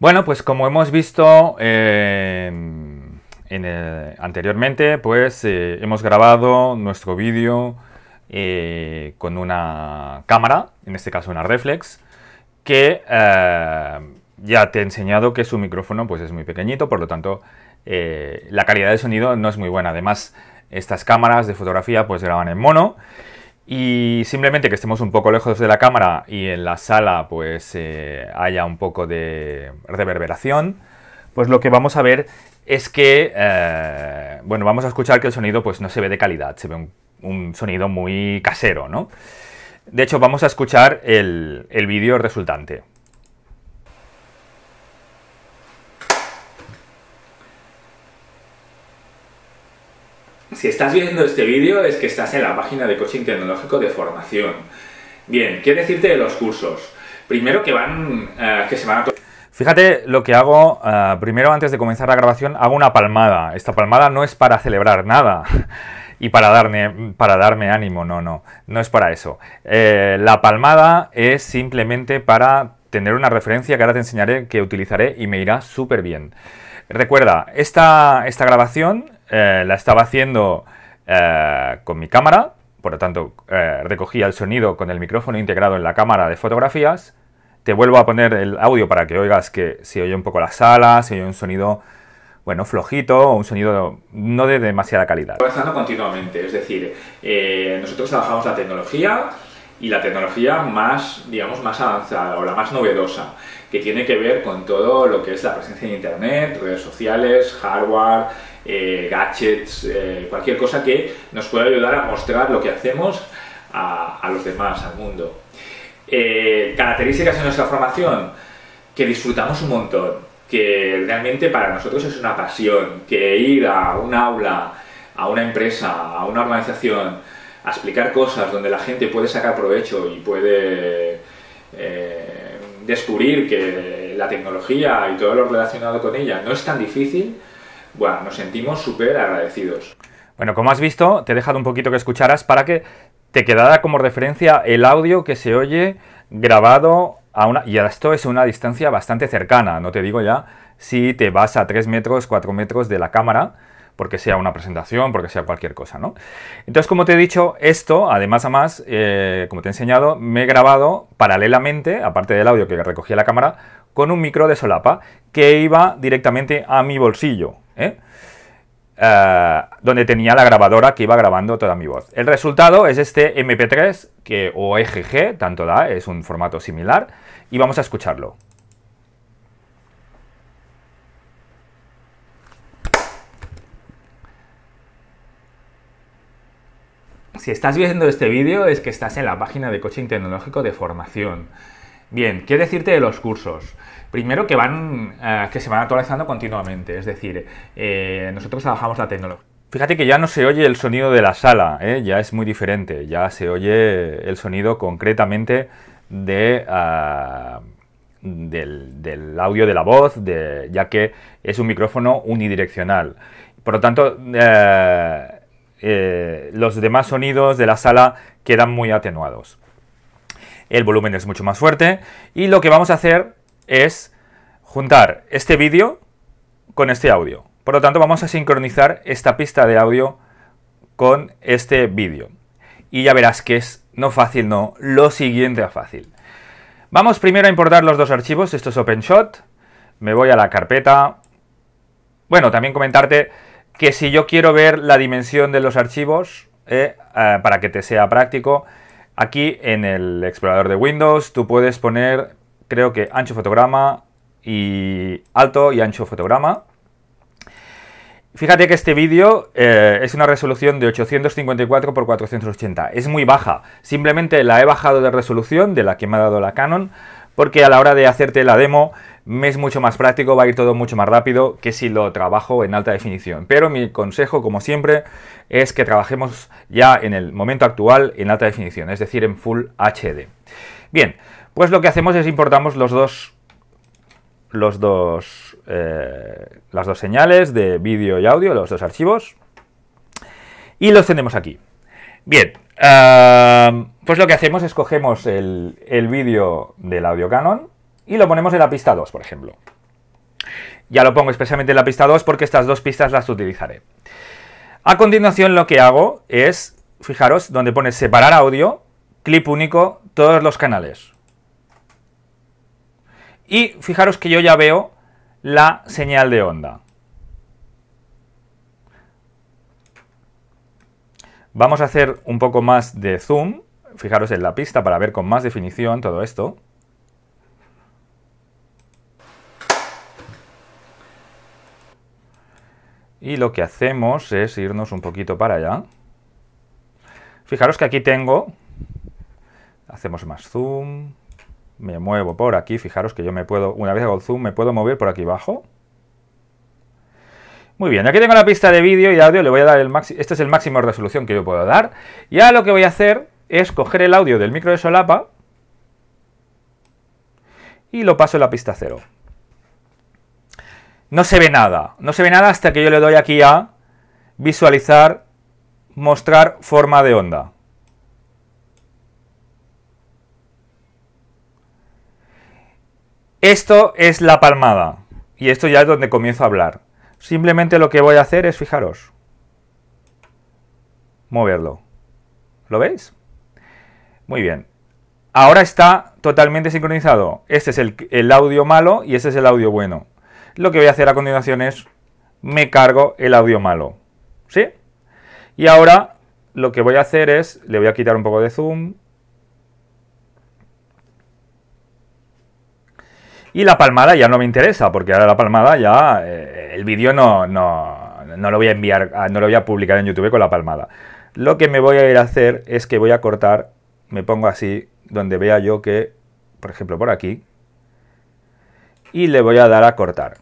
Bueno, pues como hemos visto eh, anteriormente, pues eh, hemos grabado nuestro vídeo eh, con una cámara, en este caso una reflex, que ya te he enseñado que su micrófono pues es muy pequeñito, por lo tanto la calidad de sonido no es muy buena. Además, estas cámaras de fotografía pues graban en mono y simplemente que estemos un poco lejos de la cámara y en la sala pues eh, haya un poco de reverberación, pues lo que vamos a ver es que, eh, bueno, vamos a escuchar que el sonido pues no se ve de calidad, se ve un, sonido muy casero, ¿no? De hecho, vamos a escuchar el vídeo resultante. Si estás viendo este vídeo es que estás en la página de coaching tecnológico de formación. Bien, quiero decirte de los cursos? Primero que van, eh, que se van a... Fíjate lo que hago, eh, primero antes de comenzar la grabación, hago una palmada. Esta palmada no es para celebrar nada y para darme, para darme ánimo, no, no, no es para eso. Eh, la palmada es simplemente para tener una referencia que ahora te enseñaré, que utilizaré y me irá súper bien. Recuerda, esta grabación eh, la estaba haciendo eh, con mi cámara, por lo tanto eh, recogía el sonido con el micrófono integrado en la cámara de fotografías. Te vuelvo a poner el audio para que oigas que se oye un poco la sala, se oye un sonido, bueno, flojito un sonido no de demasiada calidad. Avanzando continuamente, es decir, nosotros trabajamos la tecnología y la tecnología más, digamos, más avanzada o la más novedosa, que tiene que ver con todo lo que es la presencia en Internet, redes sociales, hardware, eh, gadgets, eh, cualquier cosa que nos pueda ayudar a mostrar lo que hacemos a, los demás, al mundo. Eh, características de nuestra formación, que disfrutamos un montón, que realmente para nosotros es una pasión, que ir a un aula, a una empresa, a una organización, a explicar cosas donde la gente puede sacar provecho y puede descubrir que la tecnología y todo lo relacionado con ella no es tan difícil, bueno, nos sentimos súper agradecidos. Bueno, como has visto, te he dejado un poquito que escucharas para que te quedara como referencia el audio que se oye grabado a una... Y esto es una distancia bastante cercana, no te digo ya si te vas a 3 metros, 4 metros de la cámara, porque sea una presentación, porque sea cualquier cosa, ¿no? Entonces, como te he dicho, esto, además a más, eh, como te he enseñado, me he grabado paralelamente, aparte del audio que recogía la cámara, con un micro de solapa que iba directamente a mi bolsillo, ¿eh? Eh, donde tenía la grabadora que iba grabando toda mi voz. El resultado es este MP3 que, o EGG, tanto da, es un formato similar, y vamos a escucharlo. Si estás viendo este vídeo es que estás en la página de coaching tecnológico de formación. Bien, ¿qué decirte de los cursos? Primero que van, eh, que se van actualizando continuamente, es decir, eh, nosotros trabajamos la tecnología. Fíjate que ya no se oye el sonido de la sala, eh, ya es muy diferente, ya se oye el sonido concretamente de, ah, del, audio de la voz, de, ya que es un micrófono unidireccional. Por lo tanto, los demás sonidos de la sala quedan muy atenuados. El volumen es mucho más fuerte y lo que vamos a hacer es juntar este vídeo con este audio. Por lo tanto, vamos a sincronizar esta pista de audio con este vídeo. Y ya verás que es no fácil, no, lo siguiente a fácil. Vamos primero a importar los dos archivos, esto es OpenShot, me voy a la carpeta. Bueno, también comentarte que si yo quiero ver la dimensión de los archivos, eh, eh, para que te sea práctico, aquí en el explorador de Windows tú puedes poner creo que ancho fotograma y alto y ancho fotograma. Fíjate que este vídeo eh, es una resolución de 854 x 480. Es muy baja. Simplemente la he bajado de resolución de la que me ha dado la Canon porque a la hora de hacerte la demo me es mucho más práctico, va a ir todo mucho más rápido que si lo trabajo en alta definición. Pero mi consejo, como siempre, es que trabajemos ya en el momento actual en alta definición, es decir, en Full HD. Bien, pues lo que hacemos es importamos los dos, los dos, eh, las dos señales de vídeo y audio, los dos archivos, y los tenemos aquí. Bien, ah, pues lo que hacemos es cogemos el, el vídeo del audio Canon y lo ponemos en la pista 2, por ejemplo. Ya lo pongo especialmente en la pista 2 porque estas dos pistas las utilizaré. A continuación lo que hago es, fijaros, donde pone separar audio, clip único, todos los canales. Y fijaros que yo ya veo la señal de onda. Vamos a hacer un poco más de zoom, fijaros en la pista para ver con más definición todo esto. Y lo que hacemos es irnos un poquito para allá. Fijaros que aquí tengo, hacemos más zoom, me muevo por aquí, fijaros que yo me puedo, una vez hago el zoom, me puedo mover por aquí abajo. Muy bien, aquí tengo la pista de vídeo y audio, le voy a dar el máximo, este es el máximo de resolución que yo puedo dar. Y ahora lo que voy a hacer es coger el audio del micro de solapa y lo paso en la pista cero. No se ve nada, no se ve nada hasta que yo le doy aquí a visualizar, mostrar forma de onda. Esto es la palmada. Y esto ya es donde comienzo a hablar. Simplemente lo que voy a hacer es, fijaros, moverlo. ¿Lo veis? Muy bien. Ahora está totalmente sincronizado. Este es el, audio malo y este es el audio bueno. Lo que voy a hacer a continuación es, me cargo el audio malo. ¿Sí? Y ahora lo que voy a hacer es, le voy a quitar un poco de zoom, Y la palmada ya no me interesa, porque ahora la palmada ya eh, el vídeo no, no, lo voy a enviar, ah, no lo voy a publicar en YouTube con la palmada. Lo que me voy a ir a hacer es que voy a cortar, me pongo así, donde vea yo que, por ejemplo, por aquí, y le voy a dar a cortar.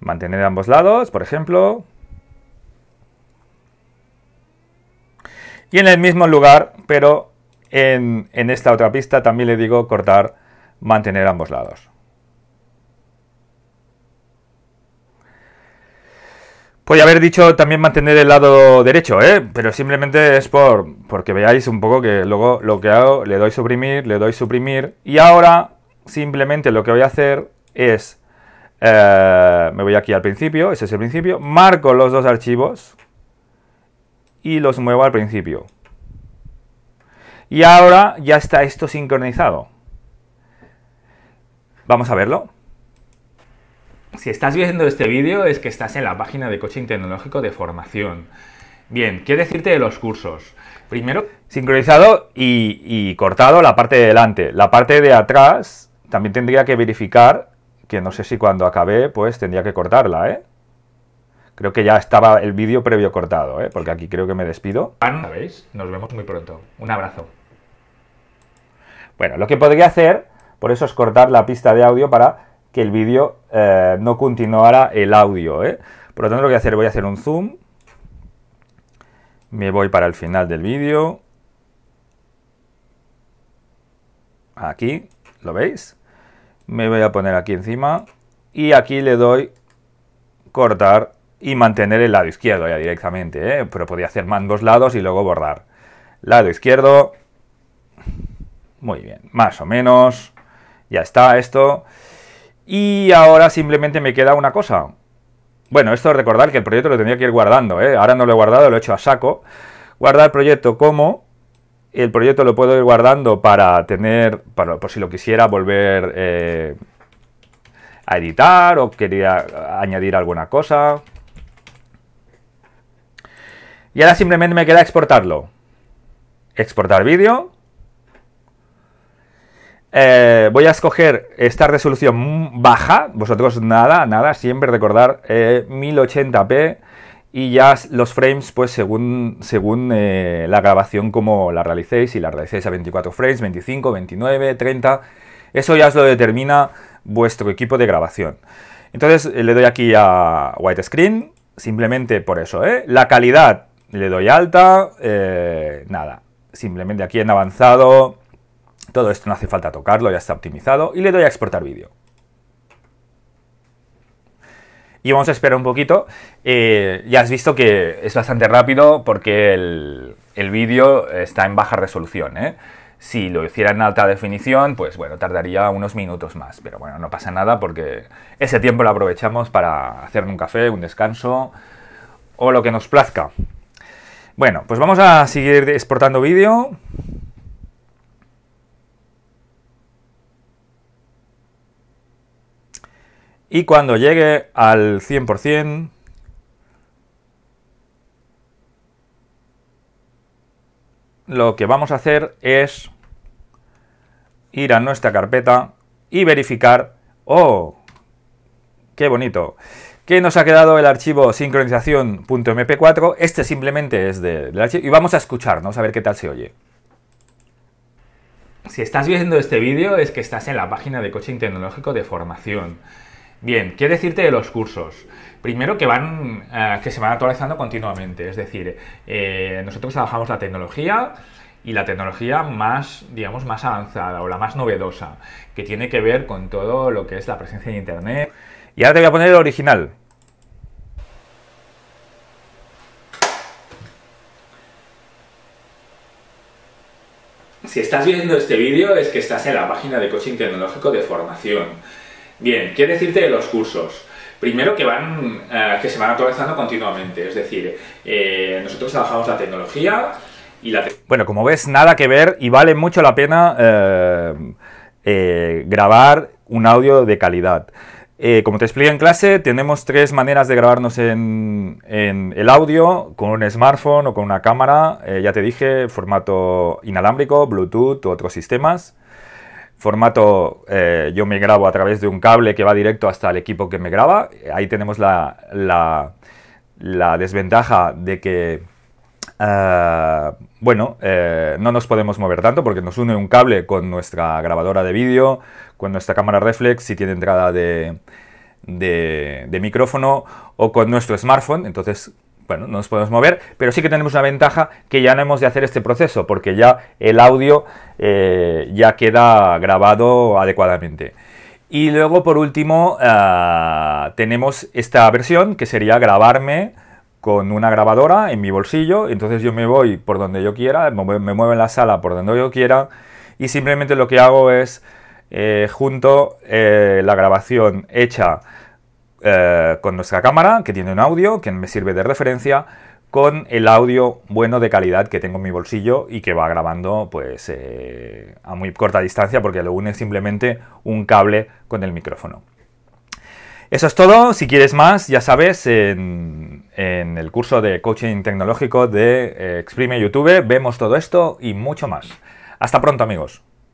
Mantener ambos lados, por ejemplo. Y en el mismo lugar, pero en, esta otra pista también le digo cortar, mantener ambos lados. Podría haber dicho también mantener el lado derecho, ¿eh? pero simplemente es por porque veáis un poco que luego lo que hago, le doy suprimir, le doy suprimir, y ahora simplemente lo que voy a hacer es, eh, me voy aquí al principio, ese es el principio, marco los dos archivos y los muevo al principio. Y ahora ya está esto sincronizado. Vamos a verlo. Si estás viendo este vídeo es que estás en la página de coaching tecnológico de formación. Bien, ¿qué decirte de los cursos. Primero, sincronizado y, cortado la parte de delante. La parte de atrás también tendría que verificar, que no sé si cuando acabé, pues tendría que cortarla, ¿eh? Creo que ya estaba el vídeo previo cortado, ¿eh? porque aquí creo que me despido. veis? Nos vemos muy pronto. Un abrazo. Bueno, lo que podría hacer, por eso es cortar la pista de audio para que el vídeo eh, no continuara el audio. ¿eh? Por lo tanto, lo que voy a hacer, voy a hacer un zoom. Me voy para el final del vídeo. Aquí, ¿lo veis? Me voy a poner aquí encima. Y aquí le doy cortar y mantener el lado izquierdo ya directamente, ¿eh? pero podía hacer más dos lados y luego bordar Lado izquierdo, muy bien, más o menos, ya está esto. Y ahora simplemente me queda una cosa. Bueno, esto es recordar que el proyecto lo tenía que ir guardando, ¿eh? ahora no lo he guardado, lo he hecho a saco. Guardar proyecto como, el proyecto lo puedo ir guardando para tener, para, por si lo quisiera volver eh, a editar o quería añadir alguna cosa. Y ahora simplemente me queda exportarlo. Exportar vídeo. Eh, voy a escoger esta resolución baja. Vosotros nada, nada, siempre recordar 1080p eh, y ya los frames, pues según, según eh, la grabación como la realicéis, y la realicéis a 24 frames, 25, 29, 30, eso ya os lo determina vuestro equipo de grabación. Entonces le doy aquí a white screen simplemente por eso, La calidad le doy alta, eh, nada, simplemente aquí en avanzado, todo esto no hace falta tocarlo, ya está optimizado, y le doy a exportar vídeo. Y vamos a esperar un poquito, eh, ya has visto que es bastante rápido porque el, el vídeo está en baja resolución, ¿eh? Si lo hiciera en alta definición, pues bueno, tardaría unos minutos más. Pero bueno, no pasa nada porque ese tiempo lo aprovechamos para hacer un café, un descanso o lo que nos plazca. Bueno, pues vamos a seguir exportando vídeo. Y cuando llegue al 100%, lo que vamos a hacer es ir a nuestra carpeta y verificar, oh, qué bonito, que nos ha quedado el archivo sincronización.mp4. Este simplemente es de, del archivo y vamos a escucharnos a ver qué tal se oye. Si estás viendo este vídeo es que estás en la página de coaching tecnológico de formación. Bien, ¿qué decirte de los cursos? Primero que van, eh, que se van actualizando continuamente, es decir, eh, nosotros trabajamos la tecnología y la tecnología más, digamos, más avanzada o la más novedosa, que tiene que ver con todo lo que es la presencia en Internet, y ahora te voy a poner el original. Si estás viendo este vídeo es que estás en la página de coaching tecnológico de formación. Bien, quiero decirte de los cursos? Primero que van, eh, que se van actualizando continuamente, es decir, eh, nosotros trabajamos la tecnología y la... bueno, como ves, nada que ver y vale mucho la pena eh, grabar un audio de calidad. Eh, como te expliqué en clase, tenemos tres maneras de grabarnos en, el audio, con un smartphone o con una cámara, eh, ya te dije, formato inalámbrico, Bluetooth u otros sistemas. Formato, eh, yo me grabo a través de un cable que va directo hasta el equipo que me graba. Ahí tenemos la desventaja de que eh, bueno, eh, no nos podemos mover tanto porque nos une un cable con nuestra grabadora de vídeo, con nuestra cámara reflex si tiene entrada de, micrófono o con nuestro smartphone. Entonces, bueno, no nos podemos mover, pero sí que tenemos una ventaja que ya no hemos de hacer este proceso porque ya el audio eh, ya queda grabado adecuadamente. Y luego, por último, tenemos esta versión que sería grabarme con una grabadora en mi bolsillo, entonces yo me voy por donde yo quiera, me muevo en la sala por donde yo quiera y simplemente lo que hago es eh, junto eh, la grabación hecha eh, con nuestra cámara, que tiene un audio, que me sirve de referencia, con el audio bueno de calidad que tengo en mi bolsillo y que va grabando pues a muy corta distancia porque lo une simplemente un cable con el micrófono. Eso es todo. Si quieres más, ya sabes, en, el curso de coaching tecnológico de eh, Exprime YouTube vemos todo esto y mucho más. Hasta pronto amigos.